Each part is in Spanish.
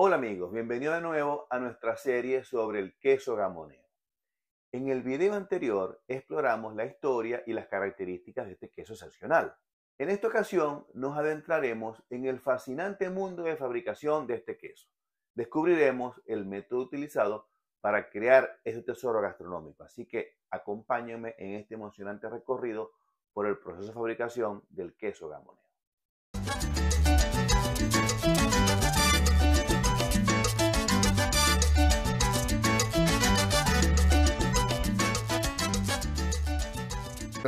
Hola amigos, bienvenidos de nuevo a nuestra serie sobre el queso gamoneo. En el video anterior exploramos la historia y las características de este queso excepcional. En esta ocasión nos adentraremos en el fascinante mundo de fabricación de este queso. Descubriremos el método utilizado para crear este tesoro gastronómico, así que acompáñenme en este emocionante recorrido por el proceso de fabricación del queso gamoneo.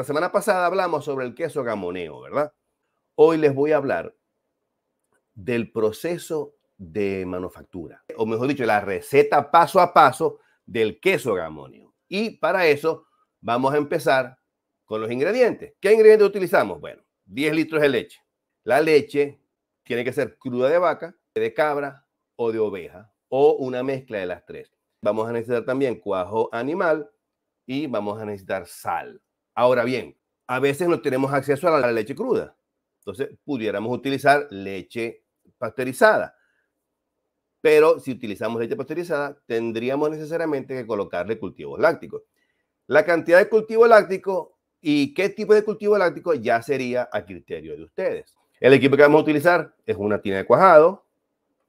la semana pasada hablamos sobre el queso gamoneo, ¿verdad? Hoy les voy a hablar del proceso de manufactura, o mejor dicho, la receta paso a paso del queso gamoneo. Y para eso vamos a empezar con los ingredientes. ¿Qué ingredientes utilizamos? Bueno, 10 litros de leche. La leche tiene que ser cruda de vaca, de cabra o de oveja, o una mezcla de las tres. Vamos a necesitar también cuajo animal y vamos a necesitar sal. Ahora bien, a veces no tenemos acceso a la leche cruda. Entonces, pudiéramos utilizar leche pasteurizada. Pero si utilizamos leche pasteurizada, tendríamos necesariamente que colocarle cultivos lácticos. La cantidad de cultivo láctico y qué tipo de cultivo láctico ya sería a criterio de ustedes. El equipo que vamos a utilizar es una tina de cuajado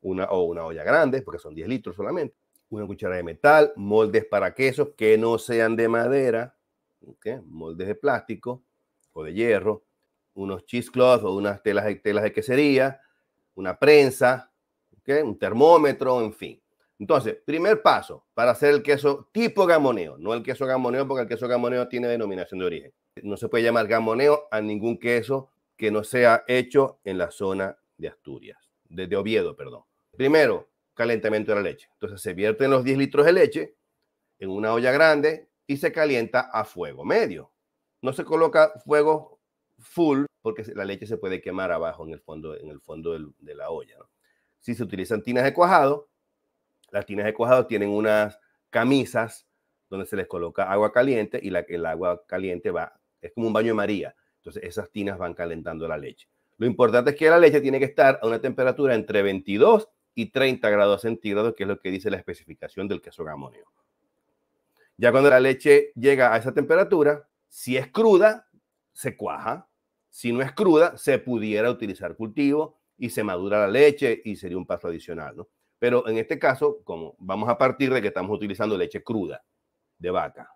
una, o una olla grande, porque son 10 litros solamente, una cuchara de metal, moldes para quesos que no sean de madera, moldes de plástico o de hierro, unos cheesecloths o unas telas, telas de quesería, una prensa, un termómetro, en fin. Entonces, primer paso para hacer el queso tipo gamoneo, no el queso gamoneo porque el queso gamoneo tiene denominación de origen. No se puede llamar gamoneo a ningún queso que no sea hecho en la zona de Asturias, desde Oviedo, perdón. Primero, calentamiento de la leche. Entonces se vierten los 10 litros de leche en una olla grande y se calienta a fuego medio. No se coloca fuego full porque la leche se puede quemar abajo en el fondo, en el fondo de la olla. Si se utilizan tinas de cuajado, las tinas de cuajado tienen unas camisas donde se les coloca agua caliente y la, el agua caliente va, es como un baño de María. Entonces esas tinas van calentando la leche. Lo importante es que la leche tiene que estar a una temperatura entre 22 y 30 grados centígrados, que es lo que dice la especificación del queso gamonio. Ya cuando la leche llega a esa temperatura, si es cruda, se cuaja. Si no es cruda, se pudiera utilizar cultivo y se madura la leche y sería un paso adicional, Pero en este caso, como vamos a partir de que estamos utilizando leche cruda de vaca,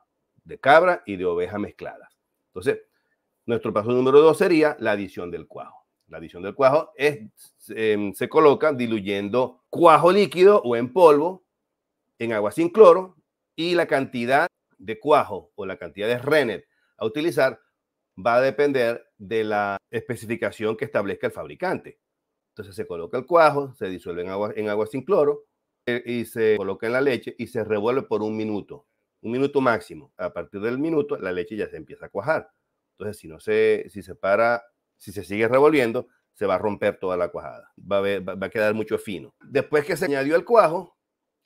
de cabra y de oveja mezcladas. Entonces, nuestro paso número dos sería la adición del cuajo. La adición del cuajo es, em, se coloca diluyendo cuajo líquido o en polvo en agua sin cloro y la cantidad de cuajo o la cantidad de rennet a utilizar va a depender de la especificación que establezca el fabricante. Entonces se coloca el cuajo, se disuelve en agua, en agua sin cloro eh, y se coloca en la leche y se revuelve por un minuto, un minuto máximo. A partir del minuto la leche ya se empieza a cuajar. Entonces si no se, si se para, si se sigue revolviendo, se va a romper toda la cuajada, va a, va a quedar mucho fino. Después que se añadió el cuajo,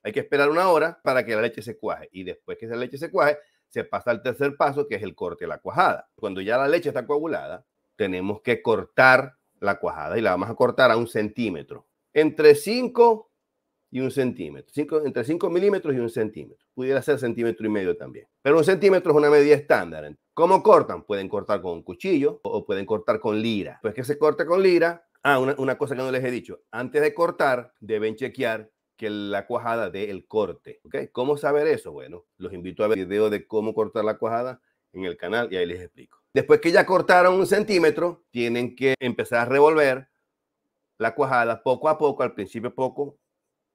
hay que esperar una hora para que la leche se cuaje y después que esa leche se cuaje, se pasa al tercer paso que es el corte de la cuajada. Cuando ya la leche está coagulada, tenemos que cortar la cuajada y la vamos a cortar a un centímetro. Entre 5 y un centímetro. Cinco, entre 5 milímetros y un centímetro. Pudiera ser centímetro y medio también. Pero un centímetro es una medida estándar. ¿Cómo cortan? Pueden cortar con cuchillo o pueden cortar con lira. Pues que se corte con lira. Ah, una cosa que no les he dicho. Antes de cortar, deben chequear la cuajada de el corte. ¿ok? ¿Cómo saber eso? Bueno, los invito a ver el video de cómo cortar la cuajada en el canal y ahí les explico. Después que ya cortaron un centímetro, tienen que empezar a revolver la cuajada poco a poco, al principio poco,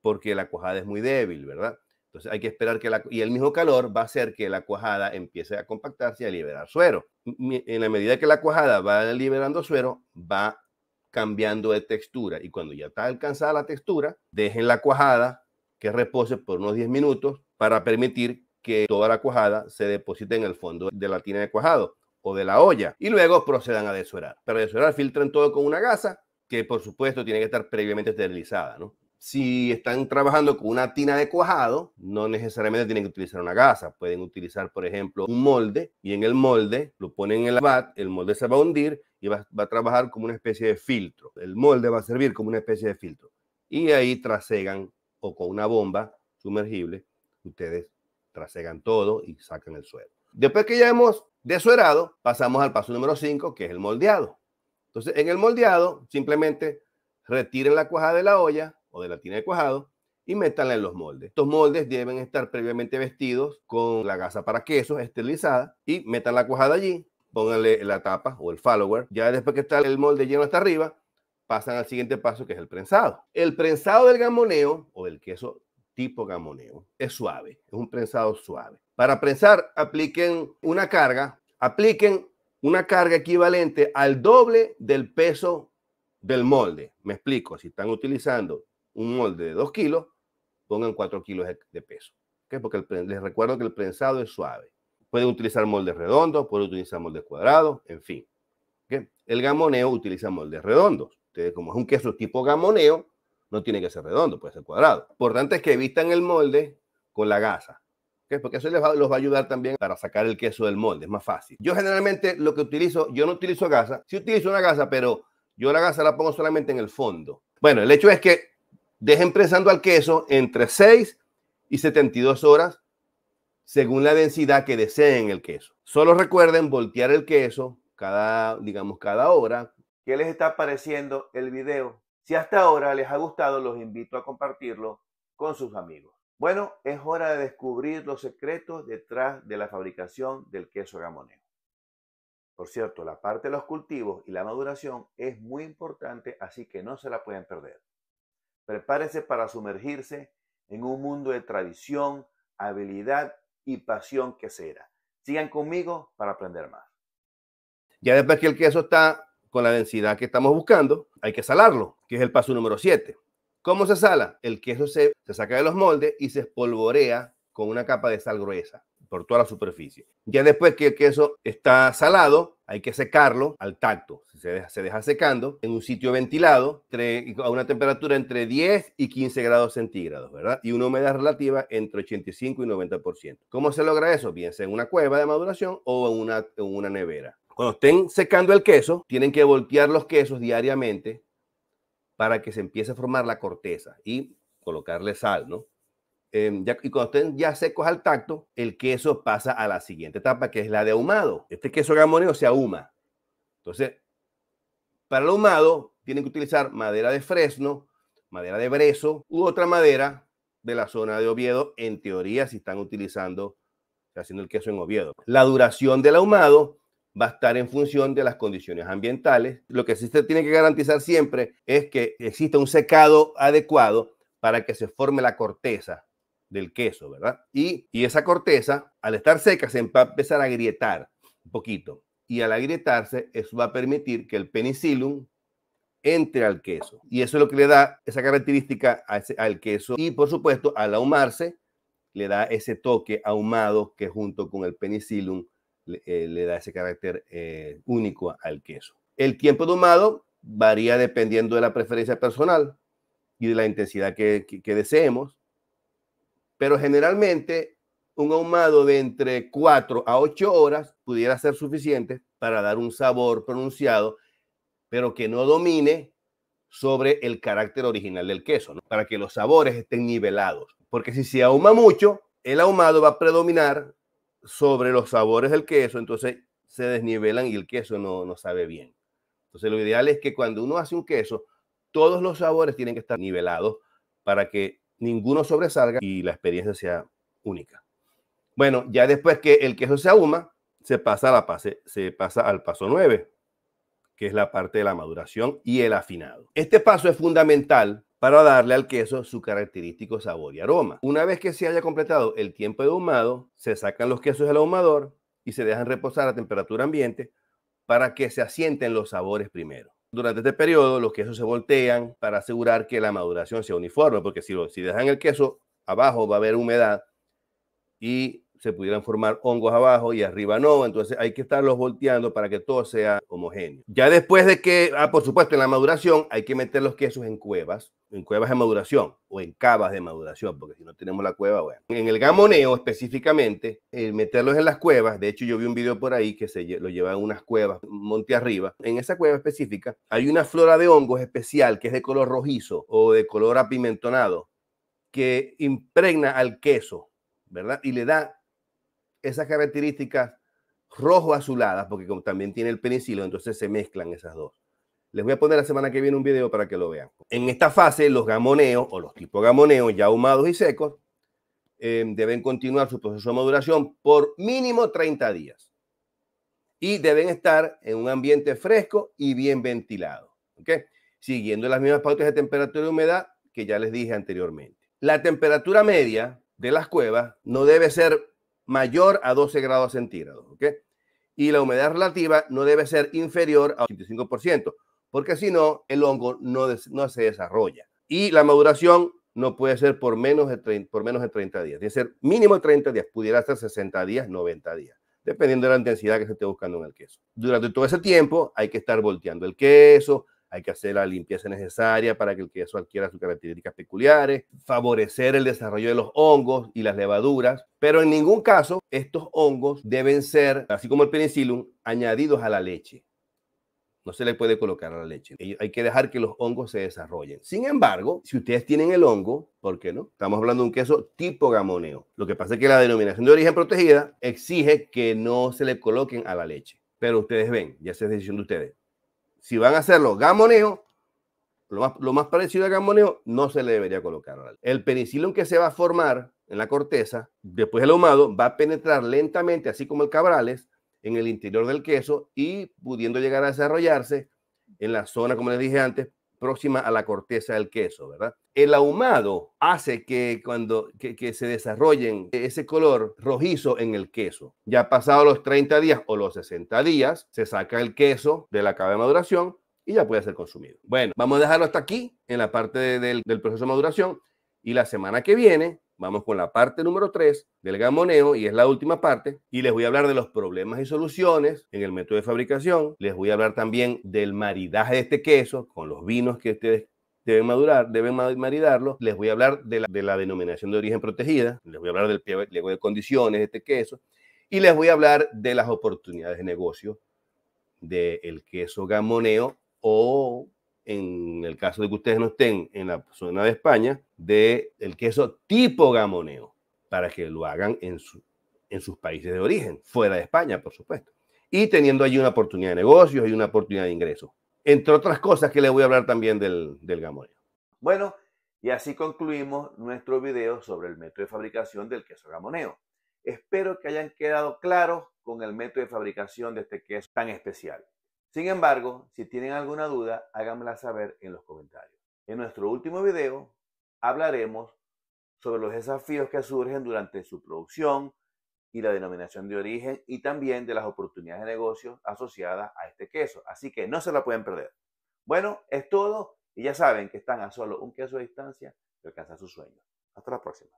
porque la cuajada es muy débil, ¿verdad? Entonces hay que esperar que la... Y el mismo calor va a hacer que la cuajada empiece a compactarse y a liberar suero. En la medida que la cuajada va liberando suero, va cambiando de textura. Y cuando ya está alcanzada la textura, dejen la cuajada que repose por unos 10 minutos para permitir que toda la cuajada se deposite en el fondo de la tina de cuajado o de la olla y luego procedan a desorar. Para deshorar filtran todo con una gasa que por supuesto tiene que estar previamente esterilizada, ¿no? si están trabajando con una tina de cuajado, no necesariamente tienen que utilizar una gasa. Pueden utilizar, por ejemplo, un molde y en el molde lo ponen en el vat, el molde se va a hundir y va, a trabajar como una especie de filtro. El molde va a servir como una especie de filtro. Y ahí trasegan o con una bomba sumergible, ustedes trasegan todo y sacan el suelo. Después que ya hemos desuerado, pasamos al paso número 5, que es el moldeado. Entonces, en el moldeado, simplemente retiren la cuajada de la olla, o de la tina de cuajado y métanla en los moldes. Estos moldes deben estar previamente vestidos con la gasa para queso esterilizada y metan la cuajada allí, pónganle la tapa o el follower. Ya después que está el molde lleno hasta arriba, pasan al siguiente paso que es el prensado. El prensado del gamoneo o del queso tipo gamoneo es suave, es un prensado suave. Para prensar apliquen una carga, apliquen una carga equivalente al doble del peso del molde. Me explico, si están utilizando un molde de 2 kilos, pongan 4 kilos de peso. ¿okay? Porque les recuerdo que el prensado es suave. Pueden utilizar moldes redondos, pueden utilizar moldes cuadrados, en fin. ¿okay? El gamoneo utiliza moldes redondos. Ustedes, como es un queso tipo gamoneo, no tiene que ser redondo, puede ser cuadrado. importante es que evitan el molde con la gasa. ¿okay? Porque eso les va, los va a ayudar también para sacar el queso del molde, es más fácil. Yo generalmente lo que utilizo, yo no utilizo gasa, sí utilizo una gasa, pero yo la gasa la pongo solamente en el fondo. Bueno, el hecho es que Dejen presando al queso entre 6 y 72 horas según la densidad que deseen el queso. Solo recuerden voltear el queso cada, digamos, cada hora. ¿Qué les está pareciendo el video? Si hasta ahora les ha gustado, los invito a compartirlo con sus amigos. Bueno, es hora de descubrir los secretos detrás de la fabricación del queso gamoneo. Por cierto, la parte de los cultivos y la maduración es muy importante, así que no se la pueden perder. Prepárese para sumergirse en un mundo de tradición, habilidad y pasión que será. Sigan conmigo para aprender más. Ya después que el queso está con la densidad que estamos buscando, hay que salarlo, que es el paso número 7. ¿Cómo se sala? El queso se, se saca de los moldes y se espolvorea con una capa de sal gruesa por toda la superficie. Ya después que el queso está salado, hay que secarlo al tacto. Se deja, se deja secando en un sitio ventilado a una temperatura entre 10 y 15 grados centígrados, ¿verdad? Y una humedad relativa entre 85 y 90%. ¿Cómo se logra eso? Bien sea en una cueva de maduración o una, en una nevera. Cuando estén secando el queso, tienen que voltear los quesos diariamente para que se empiece a formar la corteza y colocarle sal, ¿no? Em, y cuando estén ya secos al tacto, el queso pasa a la siguiente etapa, que es la de ahumado. Este queso gamoneo se ahuma. Entonces, para el ahumado tienen que utilizar madera de fresno, madera de brezo u otra madera de la zona de Oviedo, en teoría, si están utilizando, haciendo el queso en Oviedo. La duración del ahumado va a estar en función de las condiciones ambientales. Lo que sí se tiene que garantizar siempre es que exista un secado adecuado para que se forme la corteza del queso, ¿verdad? Y, esa corteza, al estar seca, se va a empezar a grietar un poquito. Y al agrietarse, eso va a permitir que el penicilum entre al queso. Y eso es lo que le da esa característica al queso. Y por supuesto, al ahumarse, le da ese toque ahumado que junto con el penicilum eh, le, da ese carácter eh, único al queso. El tiempo de ahumado varía dependiendo de la preferencia personal y de la intensidad que deseemos pero generalmente un ahumado de entre 4 a 8 horas pudiera ser suficiente para dar un sabor pronunciado, pero que no domine sobre el carácter original del queso, para que los sabores estén nivelados. Porque si se ahuma mucho, el ahumado va a predominar sobre los sabores del queso, entonces se desnivelan y el queso no, no sabe bien. Entonces lo ideal es que cuando uno hace un queso, todos los sabores tienen que estar nivelados para que ninguno sobresalga y la experiencia sea única. Bueno, ya después que el queso se ahuma, se pasa, a la pase, se pasa al paso 9, que es la parte de la maduración y el afinado. Este paso es fundamental para darle al queso su característico sabor y aroma. Una vez que se haya completado el tiempo de ahumado, se sacan los quesos del ahumador y se dejan reposar a temperatura ambiente para que se asienten los sabores primero durante este periodo los quesos se voltean para asegurar que la maduración sea uniforme, porque si, si dejan el queso abajo va a haber humedad y se pudieran formar hongos abajo y arriba no, entonces hay que estarlos volteando para que todo sea homogéneo. Ya después de que, ah, por supuesto, en la maduración hay que meter los quesos en cuevas, en cuevas de maduración o en cavas de maduración, porque si no tenemos la cueva, bueno. En el gamoneo específicamente, el eh, meterlos en las cuevas, de hecho yo vi un video por ahí que se lo lleva en unas cuevas, monte arriba, en esa cueva específica hay una flora de hongos especial que es de color rojizo o de color apimentonado que impregna al queso, ¿verdad? Y le da esas características rojo-azuladas, porque como también tiene el penicilo, entonces se mezclan esas dos. Les voy a poner la semana que viene un video para que lo vean. En esta fase, los gamoneos o los tipos gamoneos ya ahumados y secos eh, deben continuar su proceso de maduración por mínimo 30 días y deben estar en un ambiente fresco y bien ventilado, Siguiendo las mismas pautas de temperatura y humedad que ya les dije anteriormente. La temperatura media de las cuevas no debe ser mayor a 12 grados centígrados. ¿okay? Y la humedad relativa no debe ser inferior a 85%, porque si no, el hongo no, no se desarrolla. Y la maduración no puede ser por menos, de por menos de 30 días. debe ser mínimo 30 días, pudiera ser 60 días, 90 días, dependiendo de la intensidad que se esté buscando en el queso. Durante todo ese tiempo hay que estar volteando el queso, hay que hacer la limpieza necesaria para que el queso adquiera sus características peculiares, favorecer el desarrollo de los hongos y las levaduras, pero en ningún caso estos hongos deben ser, así como el penicilum añadidos a la leche. No se le puede colocar a la leche. Hay que dejar que los hongos se desarrollen. Sin embargo, si ustedes tienen el hongo, ¿por qué no? Estamos hablando de un queso tipo gamoneo. Lo que pasa es que la denominación de origen protegida exige que no se le coloquen a la leche. Pero ustedes ven, ya esa es decisión de ustedes si van a hacerlo gamoneo, lo más, parecido a gamoneo, no se le debería colocar. El penicilón que se va a formar en la corteza, después del ahumado, va a penetrar lentamente, así como el cabrales, en el interior del queso y pudiendo llegar a desarrollarse en la zona, como les dije antes, próxima a la corteza del queso, ¿verdad? El ahumado hace que cuando que, se desarrollen ese color rojizo en el queso. Ya pasado los 30 días o los 60 días, se saca el queso de la cava de maduración y ya puede ser consumido. Bueno, vamos a dejarlo hasta aquí en la parte del proceso de maduración y la semana que viene vamos con la parte número 3 del gamoneo y es la última parte y les voy a hablar de los problemas y soluciones en el método de fabricación. Les voy a hablar también del maridaje de este queso con los vinos que ustedes deben madurar, deben maridarlo. Les voy a hablar de la, de la denominación de origen protegida, les voy a hablar del pliego de condiciones de este queso y les voy a hablar de las oportunidades de negocio del queso gamoneo o en el caso de que ustedes no estén en la zona de España, de el queso tipo gamoneo, para que lo hagan en, sus países de origen, fuera de España, por supuesto. Y teniendo allí una oportunidad de negocios y una oportunidad de ingresos. Entre otras cosas que les voy a hablar también del, del gamoneo. Bueno, y así concluimos nuestro video sobre el método de fabricación del queso gamoneo. Espero que hayan quedado claros con el método de fabricación de este queso tan especial. Sin embargo, si tienen alguna duda, háganmela saber en los comentarios. En nuestro último video hablaremos sobre los desafíos que surgen durante su producción y la denominación de origen y también de las oportunidades de negocio asociadas a este queso. Así que no se la pueden perder. Bueno, es todo y ya saben que están a solo un queso de distancia de alcanzar sus sueños. Hasta la próxima.